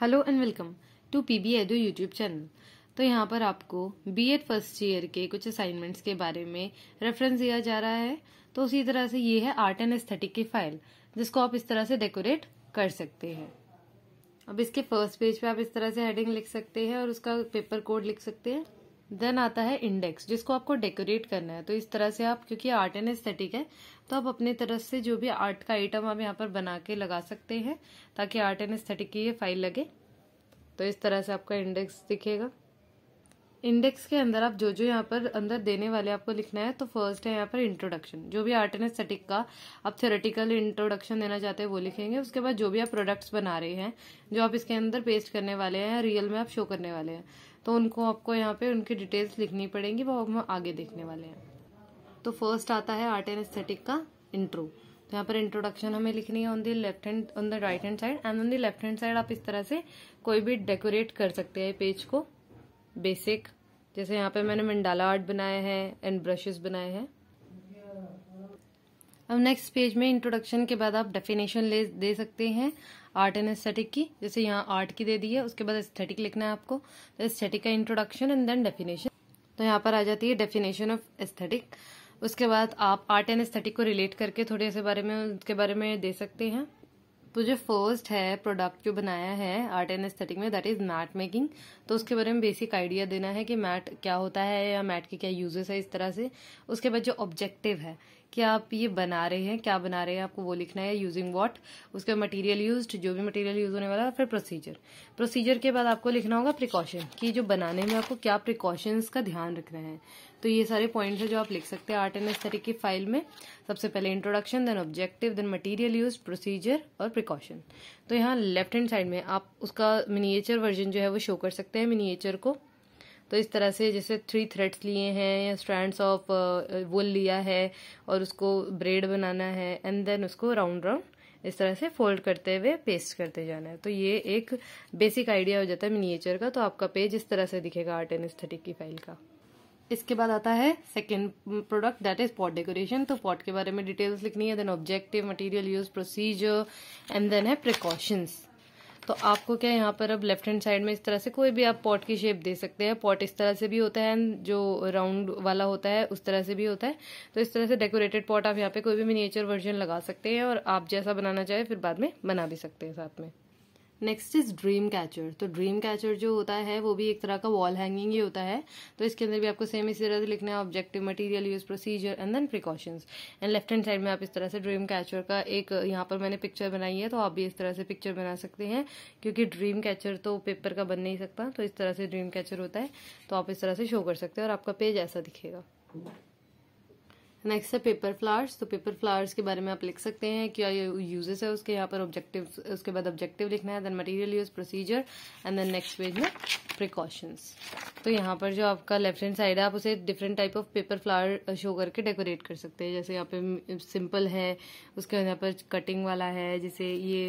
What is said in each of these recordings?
hello and welcome to P B Edu YouTube channel तो यहाँ पर आपको बी एड फर्स्ट ईयर के कुछ असाइनमेंट्स के बारे में रेफरेंस दिया जा रहा है तो उसी तरह से ये है आर्ट एंड एस्थेटिक की फाइल जिसको आप इस तरह से डेकोरेट कर सकते हैं अब इसके फर्स्ट पेज पे आप इस तरह से हेडिंग लिख सकते हैं और उसका पेपर कोड लिख सकते हैं देन आता है इंडेक्स जिसको आपको डेकोरेट करना है तो इस तरह से आप क्योंकि आर्ट एंड एस्थेटिक है तो आप अपनी तरफ से जो भी आर्ट का आइटम आप यहाँ पर बना के लगा सकते हैं ताकि आर्ट एंड एस्थेटिक की ये फाइल लगे तो इस तरह से आपका इंडेक्स दिखेगा इंडेक्स के अंदर आप जो जो यहाँ पर अंदर देने वाले आपको लिखना है तो फर्स्ट है यहाँ पर इंट्रोडक्शन जो भी आर्ट एंड एस्थेटिक का आप थेरेटिकल इंट्रोडक्शन देना चाहते हैं वो लिखेंगे उसके बाद जो भी आप प्रोडक्ट्स बना रहे हैं जो आप इसके अंदर पेस्ट करने वाले हैं रियल में आप शो करने वाले हैं तो उनको आपको यहाँ पे उनकी डिटेल्स लिखनी पड़ेंगी वो हम आगे देखने वाले हैं तो फर्स्ट आता है आर्ट एंड एस्थेटिक का इंट्रो तो यहाँ पर इंट्रोडक्शन हमें लिखनी है on the left hand on the right hand side and on the left hand side आप इस तरह से कोई भी डेकोरेट कर सकते हैं पेज को बेसिक जैसे यहाँ पे मैंने मंडाला आर्ट बनाया है एंड ब्रशेस बनाए हैं अब नेक्स्ट पेज में इंट्रोडक्शन के बाद आप डेफिनेशन ले दे सकते हैं आर्ट एंड एस्थेटिक की जैसे यहाँ आर्ट की दे दी है उसके बाद एस्थेटिक लिखना है आपको तो एस्थेटिक का इंट्रोडक्शन एंड देन डेफिनेशन तो यहाँ पर आ जाती है डेफिनेशन ऑफ एस्थेटिक उसके बाद आप आर्ट एंड एस्थेटिक को रिलेट करके थोड़े ऐसे बारे में उसके बारे में दे सकते हैं तो जो फर्स्ट है प्रोडक्ट जो बनाया है आर्ट एंड एस्थेटिक में दैट इज मैट मेकिंग तो उसके बारे में बेसिक आइडिया देना है कि मैट क्या होता है या मैट के क्या यूजेस है इस तरह से उसके बाद जो ऑब्जेक्टिव है कि आप ये बना रहे हैं क्या बना रहे हैं आपको वो लिखना है यूजिंग वॉट उसके मटेरियल मटीरियल यूज जो भी मटेरियल यूज होने वाला है फिर प्रोसीजर प्रोसीजर के बाद आपको लिखना होगा प्रिकॉशन कि जो बनाने में आपको क्या प्रिकॉशंस का ध्यान रखना है तो ये सारे पॉइंट्स हैं जो आप लिख सकते हैं आर्ट एंड एस्थेटिक की फाइल में सबसे पहले introduction then objective then material use procedure और प्रिकॉशन तो यहाँ लेफ्ट हैंड साइड में आप उसका मिनिएचर वर्जन जो है वो शो कर सकते हैं मिनिएचर को तो इस तरह से जैसे थ्री थ्रेड्स लिए हैं या स्ट्रैंड्स ऑफ वुल लिया है और उसको ब्रेड बनाना है एंड देन उसको राउंड राउंड इस तरह से फोल्ड करते हुए पेस्ट करते जाना है तो ये एक बेसिक आइडिया हो जाता है मिनिएचर का तो आपका पेज इस तरह से दिखेगा आर्ट एंड स्थेटिक की फाइल का इसके बाद आता है second product that is pot decoration तो पॉट के बारे में डिटेल्स लिखनी है then objective material use procedure and then है प्रिकॉशंस तो आपको क्या यहाँ पर अब लेफ्ट हैंड साइड में इस तरह से कोई भी आप पॉट की शेप दे सकते हैं पॉट इस तरह से भी होता है जो राउंड वाला होता है उस तरह से भी होता है तो इस तरह से डेकोरेटेड पॉट आप यहाँ पे कोई भी मिनिएचर वर्जन लगा सकते हैं और आप जैसा बनाना चाहे फिर बाद में बना भी सकते हैं साथ में नेक्स्ट इज ड्रीम कैचर तो ड्रीम कैचर जो होता है वो भी एक तरह का वॉल हैंगिंग ही होता है तो इसके अंदर भी आपको सेम इसी तरह से लिखना है objective material use procedure and then precautions and left hand side में आप इस तरह से ड्रीम कैचर का एक यहाँ पर मैंने पिक्चर बनाई है तो आप भी इस तरह से पिक्चर बना सकते हैं क्योंकि ड्रीम कैचर तो पेपर का बन नहीं सकता तो इस तरह से ड्रीम कैचर होता है तो आप इस तरह से शो कर सकते हैं और आपका पेज ऐसा दिखेगा नेक्स्ट है पेपर फ्लावर्स तो पेपर फ्लावर्स के बारे में आप लिख सकते हैं क्या यूजेस है उसके यहाँ पर ऑब्जेक्टिव उसके बाद ऑब्जेक्टिव लिखना है then material use procedure and then next page में प्रिकॉशंस तो यहाँ पर जो आपका लेफ्ट हैंड साइड है आप उसे different type of paper flower show करके डेकोरेट कर सकते हैं जैसे यहाँ पे सिंपल है उसके यहाँ पर कटिंग वाला है जैसे ये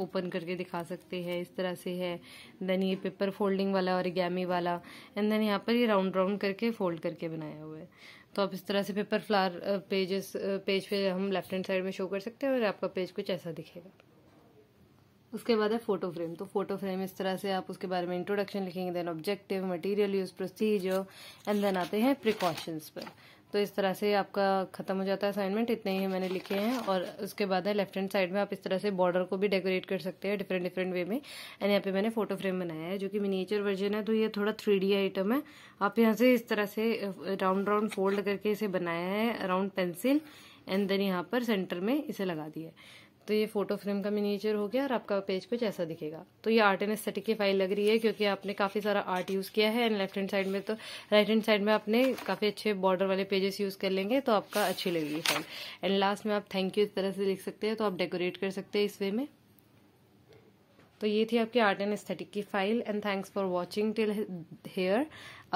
ओपन करके दिखा सकते हैं इस तरह से है देन ये पेपर फोल्डिंग वाला और गैमी वाला एंड देन यहाँ पर ये राउंड राउंड करके फोल्ड करके बनाया हुआ है तो आप इस तरह से पेपर फ्लावर पेजेस पेज पे हम लेफ्ट हैंड साइड में शो कर सकते हैं और आपका पेज कुछ ऐसा दिखेगा उसके बाद है फोटो फ्रेम तो फोटो फ्रेम इस तरह से आप उसके बारे में इंट्रोडक्शन लिखेंगे then objective material use procedure and then आते हैं प्रिकॉशंस पर तो इस तरह से आपका ख़त्म हो जाता है असाइनमेंट इतने ही मैंने लिखे हैं और उसके बाद है लेफ्ट हैंड साइड में आप इस तरह से बॉर्डर को भी डेकोरेट कर सकते हैं डिफरेंट डिफरेंट वे में एंड यहाँ पे मैंने फोटो फ्रेम बनाया है जो कि मिनीचर वर्जन है तो ये थोड़ा थ्री आइटम है आप यहाँ से इस तरह से राउंड राउंड फोल्ड करके इसे बनाया है अराउंड पेंसिल एंड देन यहाँ पर सेंटर में इसे लगा दिया है तो ये फोटो फ्रेम का मिनीचर हो गया और आपका पेज कुछ ऐसा दिखेगा तो ये आर्ट एंड एस्थेटिक की फाइल लग रही है क्योंकि आपने काफ़ी सारा आर्ट यूज़ किया है एंड लेफ्ट हैंड साइड में तो राइट हैंड साइड में आपने काफ़ी अच्छे बॉर्डर वाले पेजेस यूज़ कर लेंगे तो आपका अच्छी लगेगी फाइल एंड लास्ट में आप थैंक यू इस तरह से लिख सकते हैं तो आप डेकोरेट कर सकते हैं इस वे में तो ये थी आपकी आर्ट एंड एस्थेटिक की file and thanks for watching till here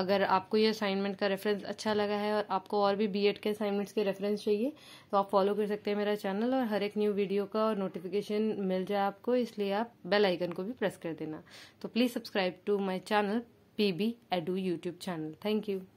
अगर आपको ये असाइनमेंट का रेफरेंस अच्छा लगा है और आपको और भी बीएड के असाइनमेंट्स के रेफरेंस चाहिए तो आप फॉलो कर सकते हैं मेरा चैनल और हर एक न्यू वीडियो का और नोटिफिकेशन मिल जाए आपको इसलिए आप बेल आइकन को भी प्रेस कर देना तो please subscribe to my channel P B Edu YouTube channel thank you